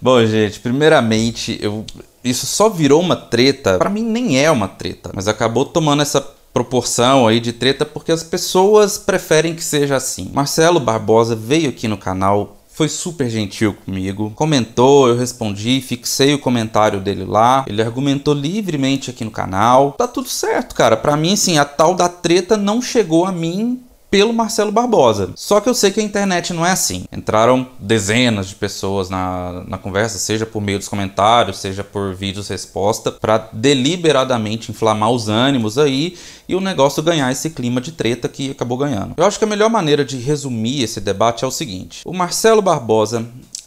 Bom, gente, primeiramente, eu... isso só virou uma treta. Para mim, nem é uma treta, mas acabou tomando essa proporção aí de treta porque as pessoas preferem que seja assim. Marcelo Barbosa veio aqui no canal foi super gentil comigo, comentou, eu respondi, fixei o comentário dele lá, ele argumentou livremente aqui no canal. Tá tudo certo, cara. Para mim, sim, a tal da treta não chegou a mim pelo Marcelo Barbosa. Só que eu sei que a internet não é assim. Entraram dezenas de pessoas na, na conversa, seja por meio dos comentários, seja por vídeos resposta, para deliberadamente inflamar os ânimos aí e o negócio ganhar esse clima de treta que acabou ganhando. Eu acho que a melhor maneira de resumir esse debate é o seguinte: o Marcelo Barbosa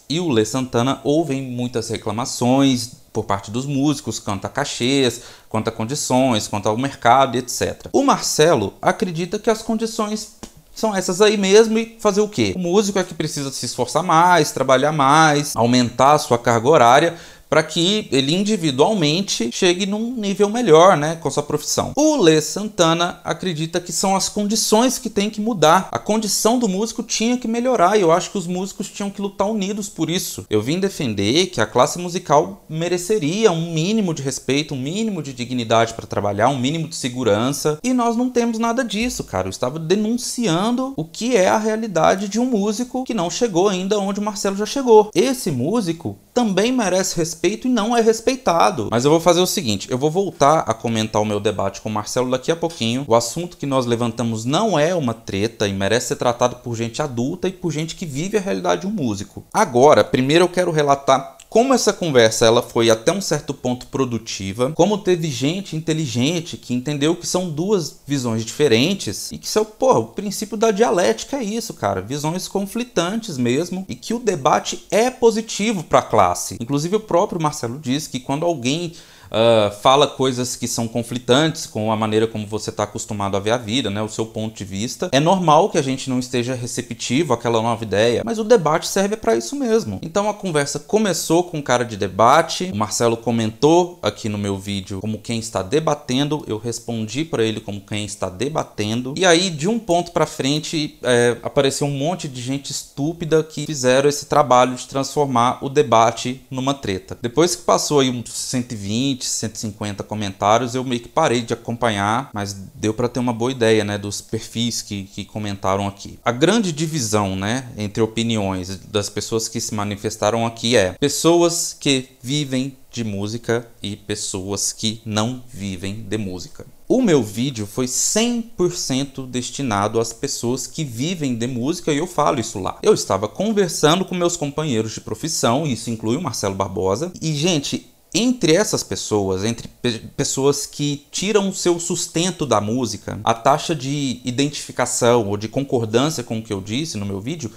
e o Lê Santana ouvem muitas reclamações por parte dos músicos, quanto a cachês, quanto a condições, quanto ao mercado, etc. O Marcelo acredita que as condições são essas aí mesmo e fazer o quê? O músico é que precisa se esforçar mais, trabalhar mais, aumentar a sua carga horária para que ele individualmente chegue num nível melhor, né, com sua profissão. O Lê Santana acredita que são as condições que tem que mudar. A condição do músico tinha que melhorar e eu acho que os músicos tinham que lutar unidos por isso. Eu vim defender que a classe musical mereceria um mínimo de respeito, um mínimo de dignidade para trabalhar, um mínimo de segurança e nós não temos nada disso, cara. Eu estava denunciando o que é a realidade de um músico que não chegou ainda onde o Marcelo já chegou. Esse músico também merece respeito respeito e não é respeitado. Mas eu vou fazer o seguinte, eu vou voltar a comentar o meu debate com o Marcelo daqui a pouquinho. O assunto que nós levantamos não é uma treta e merece ser tratado por gente adulta e por gente que vive a realidade de um músico. Agora, primeiro eu quero relatar como essa conversa ela foi até um certo ponto produtiva, como teve gente inteligente que entendeu que são duas visões diferentes e que são pô, o princípio da dialética é isso, cara, visões conflitantes mesmo e que o debate é positivo para a classe. Inclusive o próprio Marcelo diz que quando alguém uh, fala coisas que são conflitantes com a maneira como você está acostumado a ver a vida, né, o seu ponto de vista. É normal que a gente não esteja receptivo àquela nova ideia, mas o debate serve é para isso mesmo. Então a conversa começou com cara de debate, o Marcelo comentou aqui no meu vídeo como quem está debatendo, eu respondi para ele como quem está debatendo, e aí de um ponto para frente é, apareceu um monte de gente estúpida que fizeram esse trabalho de transformar o debate numa treta. Depois que passou aí uns 120, 120, 150 comentários, eu meio que parei de acompanhar, mas deu para ter uma boa ideia, né, dos perfis que, que comentaram aqui. A grande divisão, né, entre opiniões das pessoas que se manifestaram aqui é pessoas que vivem de música e pessoas que não vivem de música. O meu vídeo foi 100% destinado às pessoas que vivem de música e eu falo isso lá. Eu estava conversando com meus companheiros de profissão, isso inclui o Marcelo Barbosa, e gente, entre essas pessoas, entre pe pessoas que tiram o seu sustento da música, a taxa de identificação ou de concordância com o que eu disse no meu vídeo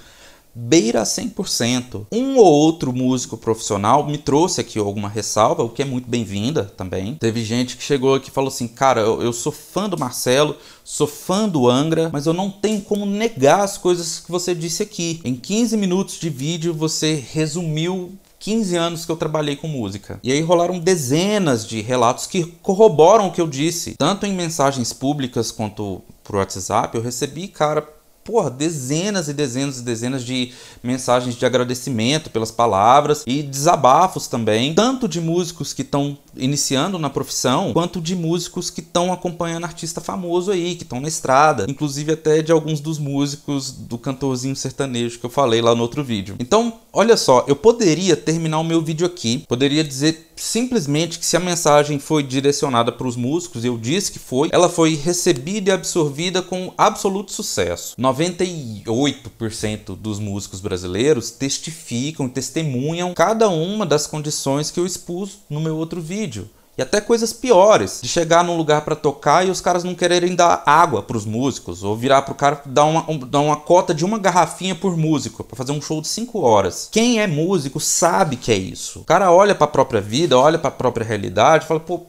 beira 100%. Um ou outro músico profissional me trouxe aqui alguma ressalva, o que é muito bem-vinda também. Teve gente que chegou aqui e falou assim: "Cara, eu, eu, sou fã do Marcelo, sou fã do Angra, mas eu não tenho como negar as coisas que você disse aqui. Em 15 minutos de vídeo você resumiu 15 anos que eu trabalhei com música. E aí rolaram dezenas de relatos que corroboram o que eu disse, tanto em mensagens públicas quanto por WhatsApp, eu recebi, cara, porra, dezenas e dezenas e dezenas de mensagens de agradecimento pelas palavras e desabafos também, tanto de músicos que estão iniciando na profissão, quanto de músicos que estão acompanhando artista famoso aí, que estão na estrada, inclusive até de alguns dos músicos do cantorzinho sertanejo que eu falei lá no outro vídeo. Então, olha só, eu poderia terminar o meu vídeo aqui, poderia dizer simplesmente que se a mensagem foi direcionada para os músicos, eu disse que foi, ela foi recebida e absorvida com absoluto sucesso. 98% dos músicos brasileiros testificam, testemunham cada uma das condições que eu expus no meu outro vídeo. E até coisas piores, de chegar num lugar para tocar e os caras não quererem dar água para os músicos, ou virar pro cara dar uma, um, dar uma cota de uma garrafinha por músico, para fazer um show de 5 horas. Quem é músico sabe que é isso. O cara olha para a própria vida, olha para a própria realidade, fala, pô,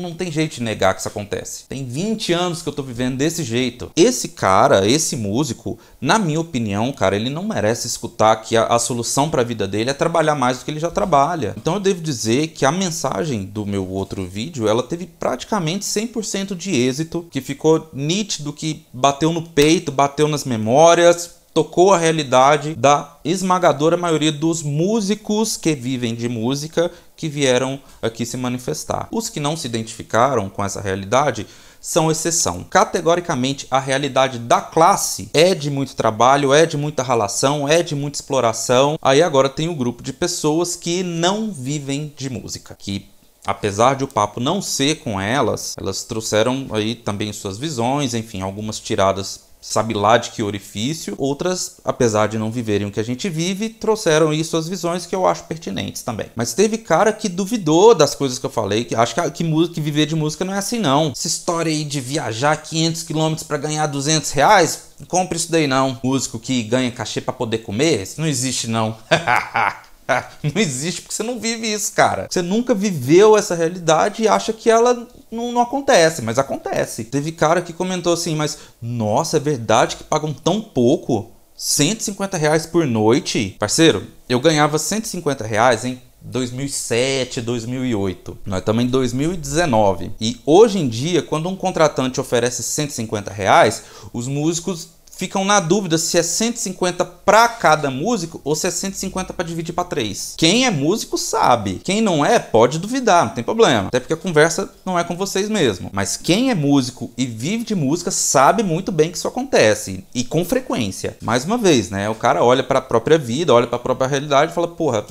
não tem jeito de negar que isso acontece. Tem 20 anos que eu tô vivendo desse jeito. Esse cara, esse músico, na minha opinião, cara, ele não merece escutar que a, a solução para a vida dele é trabalhar mais do que ele já trabalha. Então eu devo dizer que a mensagem do meu outro vídeo, ela teve praticamente 100% de êxito, que ficou nítido que bateu no peito, bateu nas memórias, tocou a realidade da esmagadora maioria dos músicos que vivem de música que vieram aqui se manifestar. Os que não se identificaram com essa realidade são exceção. Categoricamente, a realidade da classe é de muito trabalho, é de muita relação, é de muita exploração. Aí agora tem o um grupo de pessoas que não vivem de música, que apesar de o papo não ser com elas, elas trouxeram aí também suas visões, enfim, algumas tiradas sabe lá de que orifício. Outras, apesar de não viverem o que a gente vive, trouxeram aí suas visões que eu acho pertinentes também. Mas teve cara que duvidou das coisas que eu falei, que acho que, que, que viver de música não é assim não. Essa história aí de viajar 500 quilômetros para ganhar 200 reais, compre isso daí não. Músico que ganha cachê para poder comer, isso não existe não. não existe porque você não vive isso, cara. Você nunca viveu essa realidade e acha que ela não, não, acontece, mas acontece. Teve cara que comentou assim, mas nossa, é verdade que pagam tão pouco? 150 reais por noite? Parceiro, eu ganhava 150 reais em 2007, 2008. Nós também 2019. E hoje em dia, quando um contratante oferece 150 reais, os músicos ficam na dúvida se é 150 para cada músico ou se é 150 para dividir para três. Quem é músico sabe. Quem não é, pode duvidar, não tem problema. Até porque a conversa não é com vocês mesmo. Mas quem é músico e vive de música sabe muito bem que isso acontece e com frequência. Mais uma vez, né? O cara olha para a própria vida, olha para a própria realidade e fala: "Porra,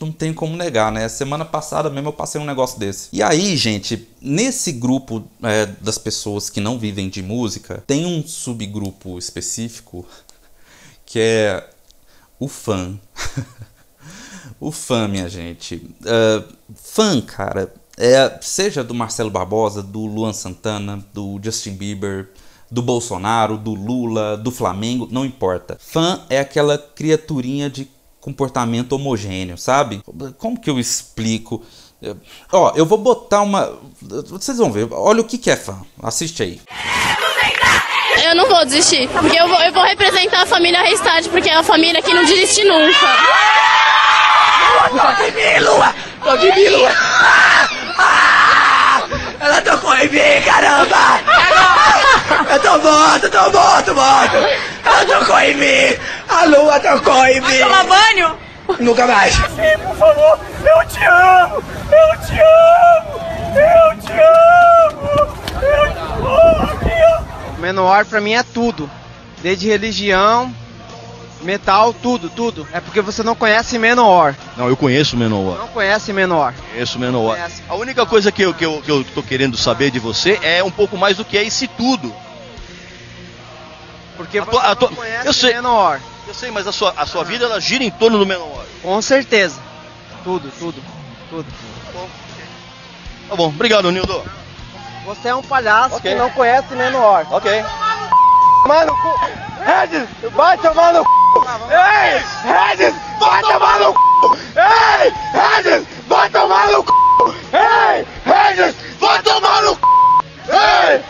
não tem como negar, né? Semana passada mesmo eu passei um negócio desse. E aí, gente, nesse grupo é, das pessoas que não vivem de música, tem um subgrupo específico que é o fã. o fã, minha gente. Uh, fã, cara, é, seja do Marcelo Barbosa, do Luan Santana, do Justin Bieber, do Bolsonaro, do Lula, do Flamengo, não importa. Fã é aquela criaturinha de comportamento homogêneo, sabe? Como que eu explico? Ó, eu vou botar uma. Vocês vão ver. Olha o que, que é fã. Assiste aí. Eu não vou desistir, porque eu vou, eu vou representar a família Restart, porque é a família que não desiste nunca. Tô de mim, Lua! Tô de mim, Lua! Ah! Ah! Ela tocou em mim, caramba! Eu tô morto, tô morto, morto! Ela tocou em mim! Alô, Atacoibe! Vai tomar banho? Nunca mais. Sim, por favor, eu te amo! Eu te amo! Eu te amo! Eu te amo! Eu Menor pra mim é tudo. Desde religião, metal, tudo, tudo. É porque você não conhece Menor. Não, eu conheço Menor. Não conhece Menor. Conheço Menor. Conhece. A única coisa que eu, que, eu, que eu tô querendo saber de você é um pouco mais do que é esse tudo. Porque a você tua, conhece eu sei. Menor. Eu sei, mas a sua, a sua vida ela gira em torno do Menor. Com certeza. Tudo, tudo, tudo. Tá bom, tá bom. obrigado, Nildo. Você é um palhaço okay. que não conhece Menor. Ok. Mano, Regis, vai tomar no c... Ei, Regis, vai tomar no c... Ei, Regis, vai tomar no c... Ei, Regis, vai tomar no c... Ei!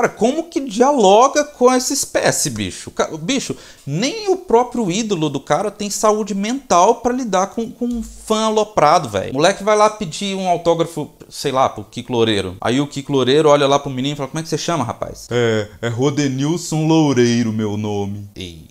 Cara, como que dialoga com essa espécie, bicho? Bicho, nem o próprio ídolo do cara tem saúde mental para lidar com, com, um fã aloprado, velho. Moleque vai lá pedir um autógrafo, sei lá, pro Kiko Loureiro. Aí o Kiko Loureiro olha lá pro menino e fala: Como é que você chama, rapaz? É, é Rodenilson Loureiro, meu nome. Ei.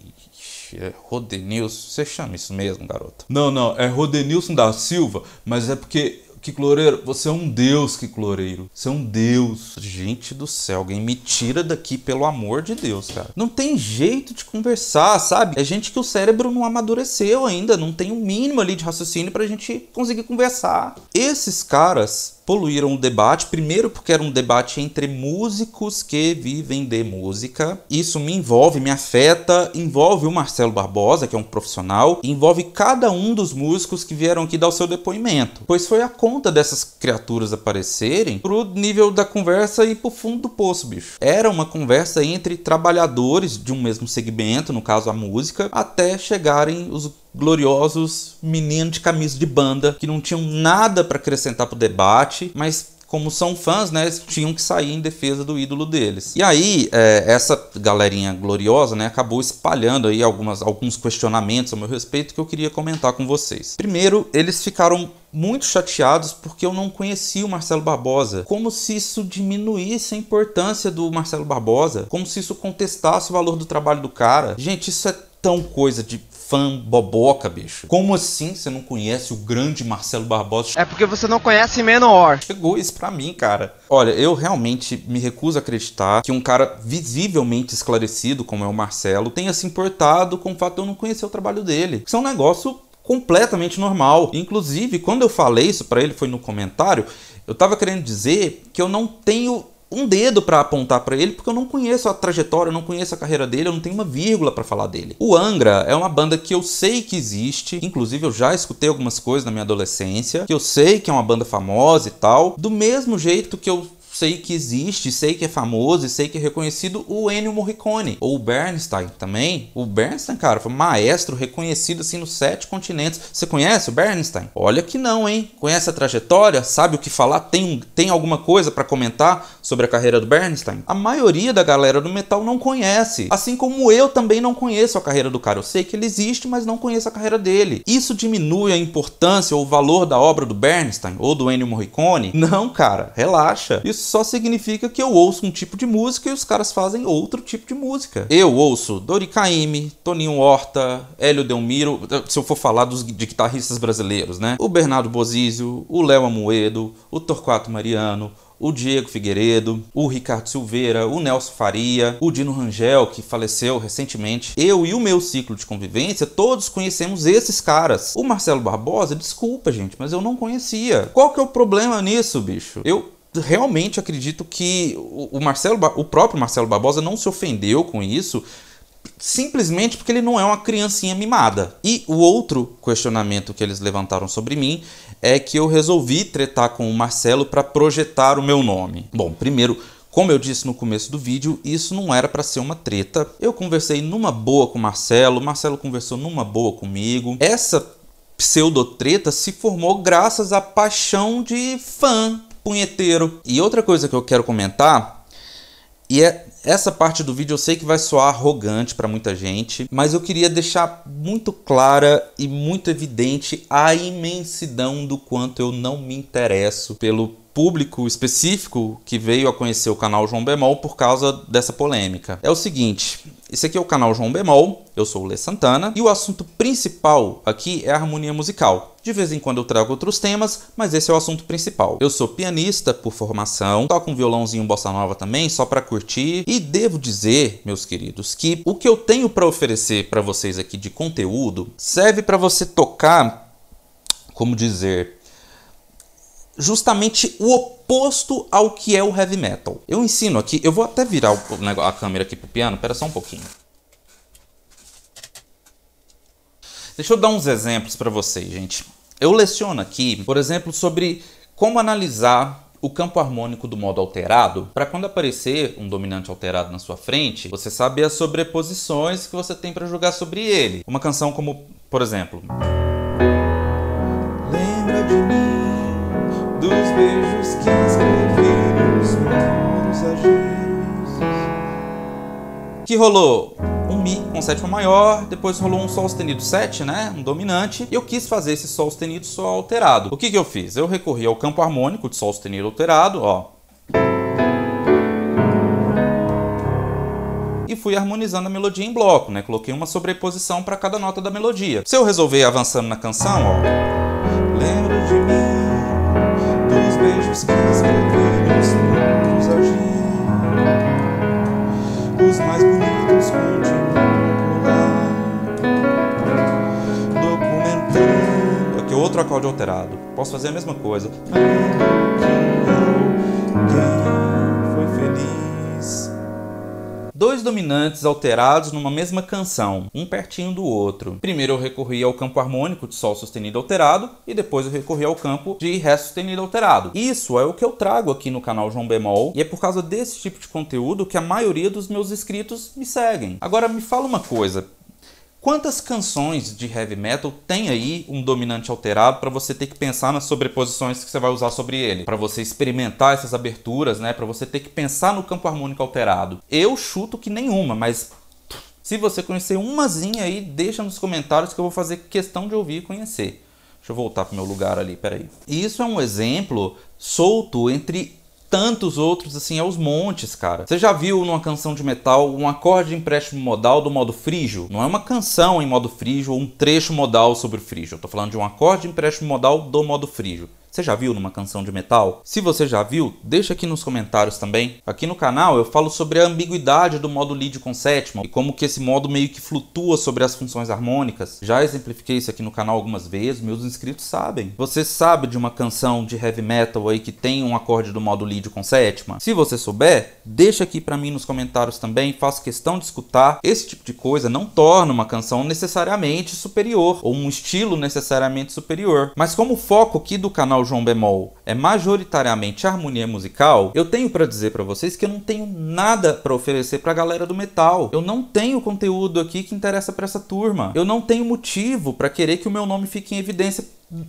É Rodenilson, você chama isso mesmo, garoto? Não, não, é Rodenilson da Silva, mas é porque que Loureiro, você é um deus, que cloreiro! Você é um deus. Gente do céu, alguém me tira daqui, pelo amor de Deus, cara. Não tem jeito de conversar, sabe? É gente que o cérebro não amadureceu ainda, não tem o um mínimo ali de raciocínio pra gente conseguir conversar. Esses caras poluíram o debate. Primeiro, porque era um debate entre músicos que vivem de música. Isso me envolve, me afeta, envolve o Marcelo Barbosa, que é um profissional, envolve cada um dos músicos que vieram aqui dar o seu depoimento. Pois foi a conta dessas criaturas aparecerem pro nível da conversa e pro fundo do poço, bicho. Era uma conversa entre trabalhadores de um mesmo segmento, no caso a música, até chegarem os gloriosos meninos de camisa de banda que não tinham nada para acrescentar pro debate, mas como são fãs, né, tinham que sair em defesa do ídolo deles. E aí, é, essa galerinha gloriosa, né, acabou espalhando aí algumas, alguns questionamentos ao meu respeito que eu queria comentar com vocês. Primeiro, eles ficaram muito chateados porque eu não conhecia o Marcelo Barbosa. Como se isso diminuísse a importância do Marcelo Barbosa, como se isso contestasse o valor do trabalho do cara. Gente, isso é tão coisa de fã boboca, bicho. Como assim você não conhece o grande Marcelo Barbosa? É porque você não conhece Menor. Chegou isso pra mim, cara. Olha, eu realmente me recuso a acreditar que um cara visivelmente esclarecido, como é o Marcelo, tenha se importado com o fato de eu não conhecer o trabalho dele. Isso é um negócio completamente normal. Inclusive, quando eu falei isso para ele, foi no comentário, eu tava querendo dizer que eu não tenho um dedo para apontar para ele, porque eu não conheço a trajetória, eu não conheço a carreira dele, eu não tenho uma vírgula para falar dele. O Angra é uma banda que eu sei que existe, inclusive eu já escutei algumas coisas na minha adolescência, que eu sei que é uma banda famosa e tal, do mesmo jeito que eu sei que existe, sei que é famoso e sei que é reconhecido o Ennio Morricone, ou o Bernstein também. O Bernstein, cara, foi maestro reconhecido assim nos sete continentes. Você conhece o Bernstein? Olha que não, hein? Conhece a trajetória? Sabe o que falar? Tem, tem alguma coisa para comentar sobre a carreira do Bernstein? A maioria da galera do metal não conhece, assim como eu também não conheço a carreira do cara. Eu sei que ele existe, mas não conheço a carreira dele. Isso diminui a importância ou o valor da obra do Bernstein ou do Ennio Morricone? Não, cara, relaxa. Isso só significa que eu ouço um tipo de música e os caras fazem outro tipo de música. Eu ouço Dori Caymmi, Toninho Horta, Hélio Delmiro, se eu for falar dos de guitarristas brasileiros, né? O Bernardo Bozizio, o Léo Amoedo, o Torquato Mariano, o Diego Figueiredo, o Ricardo Silveira, o Nelson Faria, o Dino Rangel, que faleceu recentemente. Eu e o meu ciclo de convivência, todos conhecemos esses caras. O Marcelo Barbosa, desculpa, gente, mas eu não conhecia. Qual que é o problema nisso, bicho? Eu realmente acredito que o, Marcelo, o próprio Marcelo Barbosa não se ofendeu com isso, simplesmente porque ele não é uma criancinha mimada. E o outro questionamento que eles levantaram sobre mim é que eu resolvi tretar com o Marcelo para projetar o meu nome. Bom, primeiro, como eu disse no começo do vídeo, isso não era para ser uma treta. Eu conversei numa boa com o Marcelo, o Marcelo conversou numa boa comigo. Essa pseudo treta se formou graças à paixão de fã punheteiro. E outra coisa que eu quero comentar e é essa parte do vídeo eu sei que vai soar arrogante para muita gente, mas eu queria deixar muito clara e muito evidente a imensidão do quanto eu não me interesso pelo público específico que veio a conhecer o canal João Bemol por causa dessa polêmica. É o seguinte, esse aqui é o canal João Bemol, eu sou o Lê Santana e o assunto principal aqui é a harmonia musical. De vez em quando eu trago outros temas, mas esse é o assunto principal. Eu sou pianista por formação, toco um violãozinho bossa nova também, só para curtir e devo dizer, meus queridos, que o que eu tenho para oferecer para vocês aqui de conteúdo serve para você tocar, como dizer, justamente o oposto ao que é o heavy metal. Eu ensino aqui, eu vou até virar o, a câmera aqui pro piano, pera só um pouquinho. Deixa eu dar uns exemplos para vocês, gente. Eu leciono aqui, por exemplo, sobre como analisar o campo harmônico do modo alterado, para quando aparecer um dominante alterado na sua frente, você sabe as sobreposições que você tem para jogar sobre ele. Uma canção como, por exemplo. Lembra de mim, dos beijos que escrevi nos agios. Que rolou. Mi com sétima maior, depois rolou um Sol sustenido 7, né? Um dominante, e eu quis fazer esse Sol sustenido só alterado. O que, que eu fiz? Eu recorri ao campo harmônico de Sol sustenido alterado, ó. e fui harmonizando a melodia em bloco, né? Coloquei uma sobreposição para cada nota da melodia. Se eu resolver avançando na canção, ó. Lembro de mim, dos beijos que escrevi nos outros agir, os mais bonitos continuam. outro acorde alterado. Posso fazer a mesma coisa. dois dominantes alterados numa mesma canção, um pertinho do outro. Primeiro eu recorri ao campo harmônico de Sol sustenido alterado e depois eu recorri ao campo de Ré sustenido alterado. Isso é o que eu trago aqui no canal João Bemol e é por causa desse tipo de conteúdo que a maioria dos meus inscritos me seguem. Agora me fala uma coisa, Quantas canções de heavy metal tem aí um dominante alterado para você ter que pensar nas sobreposições que você vai usar sobre ele, para você experimentar essas aberturas, né, para você ter que pensar no campo harmônico alterado? Eu chuto que nenhuma, mas se você conhecer umazinha aí, deixa nos comentários que eu vou fazer questão de ouvir e conhecer. Deixa eu voltar pro meu lugar ali, peraí. Isso é um exemplo solto entre tantos outros assim aos montes, cara. Você já viu numa canção de metal um acorde de empréstimo modal do modo frígio? Não é uma canção em modo frígio ou um trecho modal sobre o frígio. Eu tô falando de um acorde de empréstimo modal do modo frígio. Você já viu numa canção de metal? Se você já viu, deixa aqui nos comentários também. Aqui no canal eu falo sobre a ambiguidade do modo lead com sétima e como que esse modo meio que flutua sobre as funções harmônicas. Já exemplifiquei isso aqui no canal algumas vezes, meus inscritos sabem. Você sabe de uma canção de heavy metal aí que tem um acorde do modo lead com sétima? Se você souber, deixa aqui para mim nos comentários também, faço questão de escutar. Esse tipo de coisa não torna uma canção necessariamente superior ou um estilo necessariamente superior. Mas como o foco aqui do canal o João bemol é majoritariamente harmonia musical, eu tenho para dizer para vocês que eu não tenho nada para oferecer para a galera do metal. Eu não tenho conteúdo aqui que interessa para essa turma. Eu não tenho motivo para querer que o meu nome fique em evidência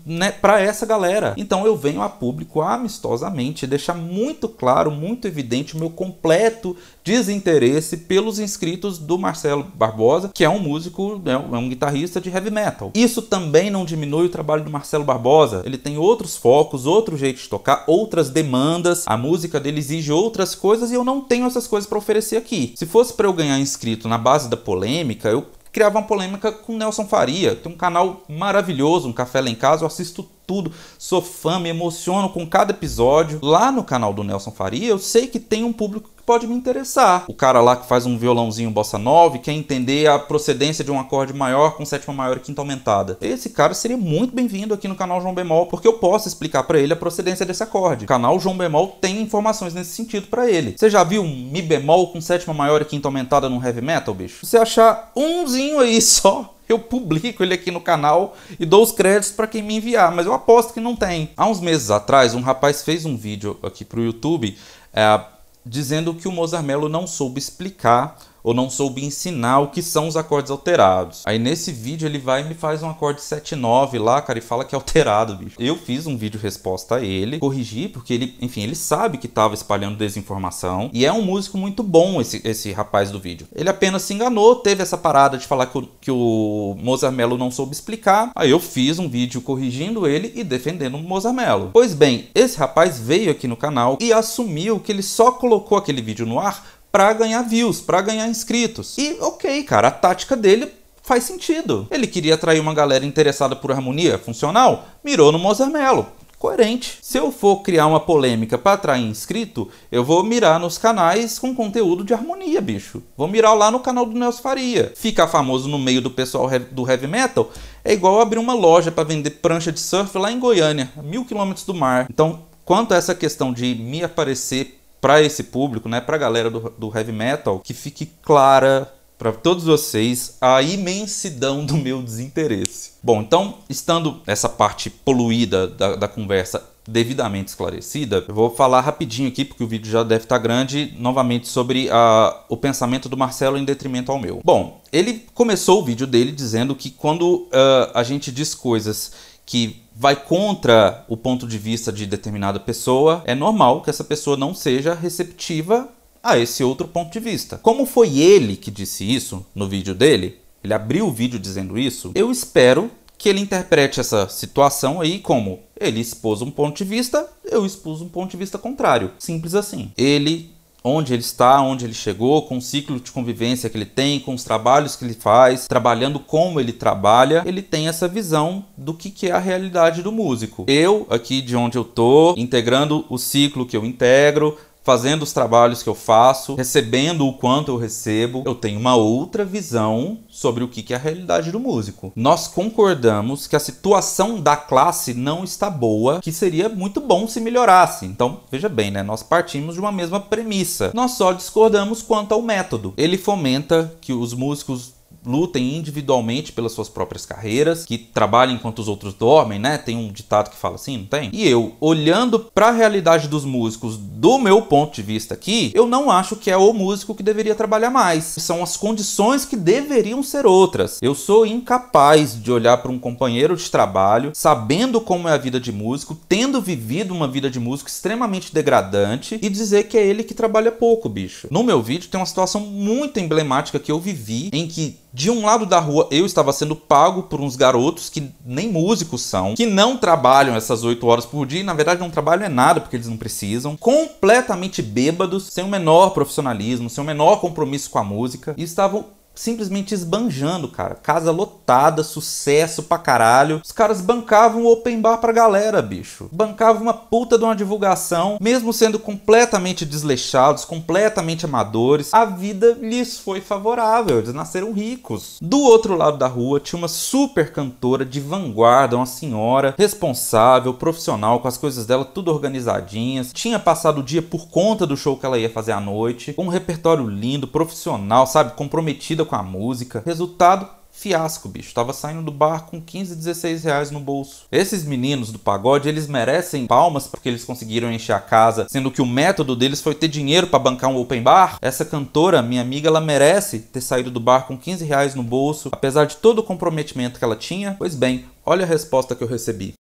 né, para essa galera. Então eu venho a público amistosamente deixar muito claro, muito evidente o meu completo desinteresse pelos inscritos do Marcelo Barbosa, que é um músico, né, é um guitarrista de heavy metal. Isso também não diminui o trabalho do Marcelo Barbosa. Ele tem outros focos, outro jeito de tocar, outras demandas. A música dele exige outras coisas e eu não tenho essas coisas para oferecer aqui. Se fosse para eu ganhar inscrito na base da polêmica, eu criava uma polêmica com Nelson Faria. Tem um canal maravilhoso, um Café Lá em Casa, eu assisto tudo, sou fã, me emociono com cada episódio. Lá no canal do Nelson Faria, eu sei que tem um público pode me interessar. O cara lá que faz um violãozinho bossa nova quer entender a procedência de um acorde maior com sétima maior e quinta aumentada. Esse cara seria muito bem-vindo aqui no canal João Bemol, porque eu posso explicar para ele a procedência desse acorde. O canal João Bemol tem informações nesse sentido para ele. Você já viu um Mi bemol com sétima maior e quinta aumentada no heavy metal, bicho? Se você achar umzinho aí só, eu publico ele aqui no canal e dou os créditos para quem me enviar, mas eu aposto que não tem. Há uns meses atrás, um rapaz fez um vídeo aqui pro YouTube. É, dizendo que o Mozarmelo não soube explicar ou não soube ensinar o que são os acordes alterados. Aí nesse vídeo ele vai e me faz um acorde 7-9 lá, cara, e fala que é alterado, bicho. Eu fiz um vídeo resposta a ele, corrigi, porque ele, enfim, ele sabe que tava espalhando desinformação, e é um músico muito bom esse, esse rapaz do vídeo. Ele apenas se enganou, teve essa parada de falar que o, que o Mozart Mello não soube explicar, aí eu fiz um vídeo corrigindo ele e defendendo o Mozart Mello. Pois bem, esse rapaz veio aqui no canal e assumiu que ele só colocou aquele vídeo no ar para ganhar views, para ganhar inscritos. E ok, cara, a tática dele faz sentido. Ele queria atrair uma galera interessada por harmonia funcional, mirou no Mozamelo. Coerente. Se eu for criar uma polêmica para atrair inscrito, eu vou mirar nos canais com conteúdo de harmonia, bicho. Vou mirar lá no canal do Nelson Faria. Ficar famoso no meio do pessoal do heavy metal é igual abrir uma loja para vender prancha de surf lá em Goiânia, mil quilômetros do mar. Então, quanto a essa questão de me aparecer para esse público, né, para a galera do, do heavy metal, que fique clara para todos vocês a imensidão do meu desinteresse. Bom, então, estando essa parte poluída da, da conversa devidamente esclarecida, eu vou falar rapidinho aqui, porque o vídeo já deve estar tá grande, novamente sobre a, o pensamento do Marcelo em detrimento ao meu. Bom, ele começou o vídeo dele dizendo que quando uh, a gente diz coisas que vai contra o ponto de vista de determinada pessoa, é normal que essa pessoa não seja receptiva a esse outro ponto de vista. Como foi ele que disse isso no vídeo dele, ele abriu o vídeo dizendo isso, eu espero que ele interprete essa situação aí como ele expôs um ponto de vista, eu expus um ponto de vista contrário. Simples assim. Ele onde ele está, onde ele chegou, com o ciclo de convivência que ele tem, com os trabalhos que ele faz, trabalhando como ele trabalha, ele tem essa visão do que, que é a realidade do músico. Eu, aqui de onde eu tô, integrando o ciclo que eu integro, fazendo os trabalhos que eu faço, recebendo o quanto eu recebo, eu tenho uma outra visão sobre o que é a realidade do músico. Nós concordamos que a situação da classe não está boa, que seria muito bom se melhorasse. Então, veja bem, né? Nós partimos de uma mesma premissa. Nós só discordamos quanto ao método. Ele fomenta que os músicos lutem individualmente pelas suas próprias carreiras, que trabalhem enquanto os outros dormem, né? Tem um ditado que fala assim, não tem? E eu, olhando para a realidade dos músicos do meu ponto de vista aqui, eu não acho que é o músico que deveria trabalhar mais. São as condições que deveriam ser outras. Eu sou incapaz de olhar para um companheiro de trabalho, sabendo como é a vida de músico, tendo vivido uma vida de músico extremamente degradante e dizer que é ele que trabalha pouco, bicho. No meu vídeo tem uma situação muito emblemática que eu vivi em que de um lado da rua, eu estava sendo pago por uns garotos que nem músicos são, que não trabalham essas 8 horas por dia, e na verdade não trabalham é nada porque eles não precisam, completamente bêbados, sem o menor profissionalismo, sem o menor compromisso com a música, e estavam simplesmente esbanjando, cara. Casa lotada, sucesso pra caralho. Os caras bancavam o open bar pra galera, bicho. Bancavam uma puta de uma divulgação, mesmo sendo completamente desleixados, completamente amadores. A vida lhes foi favorável, eles nasceram ricos. Do outro lado da rua tinha uma super cantora de vanguarda, uma senhora responsável, profissional, com as coisas dela tudo organizadinhas. Tinha passado o dia por conta do show que ela ia fazer à noite, com um repertório lindo, profissional, sabe, comprometida com a música. Resultado, fiasco, bicho. Tava saindo do bar com 15, 16 reais no bolso. Esses meninos do pagode, eles merecem palmas porque eles conseguiram encher a casa, sendo que o método deles foi ter dinheiro para bancar um open bar. Essa cantora, minha amiga, ela merece ter saído do bar com 15 reais no bolso, apesar de todo o comprometimento que ela tinha. Pois bem, olha a resposta que eu recebi.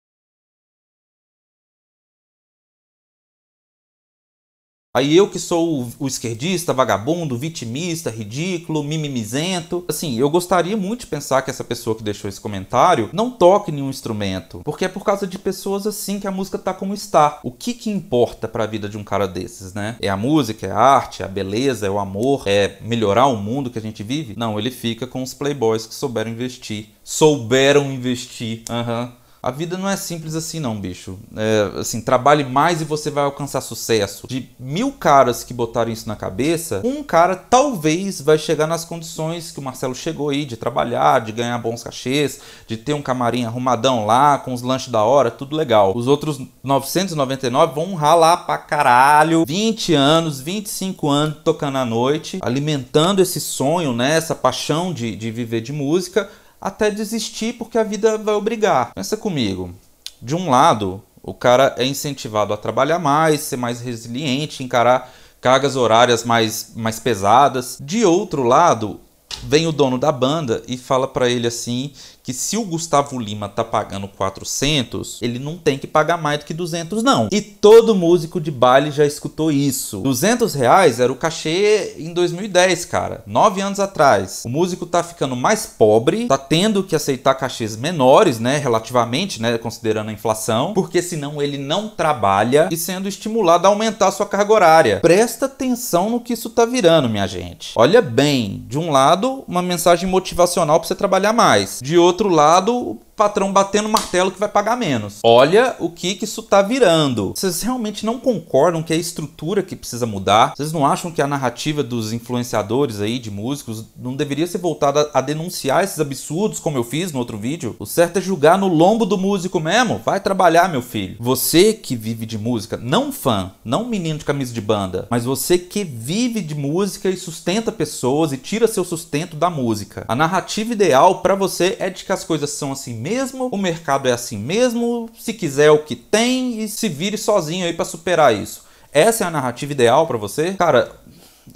Aí eu que sou o esquerdista, vagabundo, vitimista, ridículo, mimimizento. Assim, eu gostaria muito de pensar que essa pessoa que deixou esse comentário não toque nenhum instrumento, porque é por causa de pessoas assim que a música tá como está. O que que importa para a vida de um cara desses, né? É a música, é a arte, é a beleza, é o amor, é melhorar o mundo que a gente vive? Não, ele fica com os playboys que souberam investir. Souberam investir. Aham. Uhum. A vida não é simples assim, não, bicho. É, assim, trabalhe mais e você vai alcançar sucesso. De mil caras que botaram isso na cabeça, um cara talvez vai chegar nas condições que o Marcelo chegou aí, de trabalhar, de ganhar bons cachês, de ter um camarim arrumadão lá, com os lanches da hora, tudo legal. Os outros 999 vão ralar pra caralho. 20 anos, 25 anos tocando à noite, alimentando esse sonho, né? Essa paixão de, de viver de música até desistir porque a vida vai obrigar. Pensa comigo. De um lado, o cara é incentivado a trabalhar mais, ser mais resiliente, encarar cargas horárias mais, mais pesadas. De outro lado, vem o dono da banda e fala para ele assim que se o Gustavo Lima tá pagando 400, ele não tem que pagar mais do que 200 não. E todo músico de baile já escutou isso. 200 reais era o cachê em 2010, cara. Nove anos atrás. O músico tá ficando mais pobre, tá tendo que aceitar cachês menores, né, relativamente, né, considerando a inflação, porque senão ele não trabalha e sendo estimulado a aumentar sua carga horária. Presta atenção no que isso tá virando, minha gente. Olha bem, de um lado, uma mensagem motivacional para você trabalhar mais. De outro, outro lado, patrão batendo martelo que vai pagar menos. Olha o que, que isso tá virando. Vocês realmente não concordam que é a estrutura que precisa mudar? Vocês não acham que a narrativa dos influenciadores aí, de músicos, não deveria ser voltada a denunciar esses absurdos, como eu fiz no outro vídeo? O certo é julgar no lombo do músico mesmo. Vai trabalhar, meu filho. Você que vive de música, não fã, não menino de camisa de banda, mas você que vive de música e sustenta pessoas e tira seu sustento da música. A narrativa ideal para você é de que as coisas são assim mesmo mesmo, o mercado é assim mesmo, se quiser o que tem e se vire sozinho aí para superar isso. Essa é a narrativa ideal para você? Cara,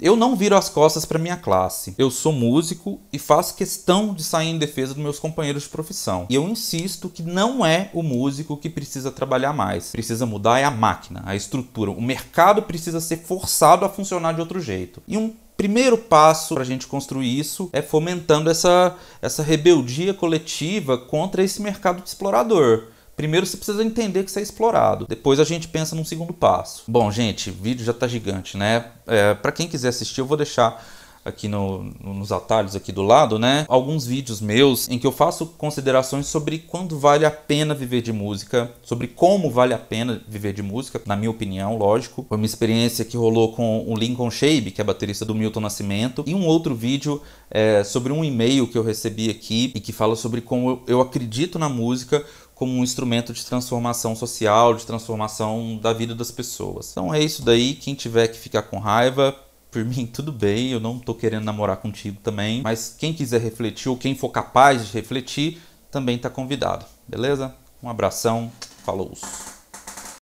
eu não viro as costas para minha classe. Eu sou músico e faço questão de sair em defesa dos meus companheiros de profissão. E eu insisto que não é o músico que precisa trabalhar mais. Precisa mudar é a máquina, a estrutura. O mercado precisa ser forçado a funcionar de outro jeito. E um primeiro passo para a gente construir isso é fomentando essa, essa rebeldia coletiva contra esse mercado explorador. Primeiro você precisa entender que isso é explorado. Depois a gente pensa num segundo passo. Bom, gente, o vídeo já está gigante, né? É, Para quem quiser assistir, eu vou deixar aqui no, nos atalhos aqui do lado, né? Alguns vídeos meus em que eu faço considerações sobre quando vale a pena viver de música, sobre como vale a pena viver de música, na minha opinião, lógico. Foi uma experiência que rolou com o Lincoln Shabe, que é baterista do Milton Nascimento, e um outro vídeo é, sobre um e-mail que eu recebi aqui e que fala sobre como eu acredito na música como um instrumento de transformação social, de transformação da vida das pessoas. Então é isso daí. Quem tiver que ficar com raiva, por mim, tudo bem, eu não tô querendo namorar contigo também, mas quem quiser refletir ou quem for capaz de refletir, também tá convidado, beleza? Um abração, falou!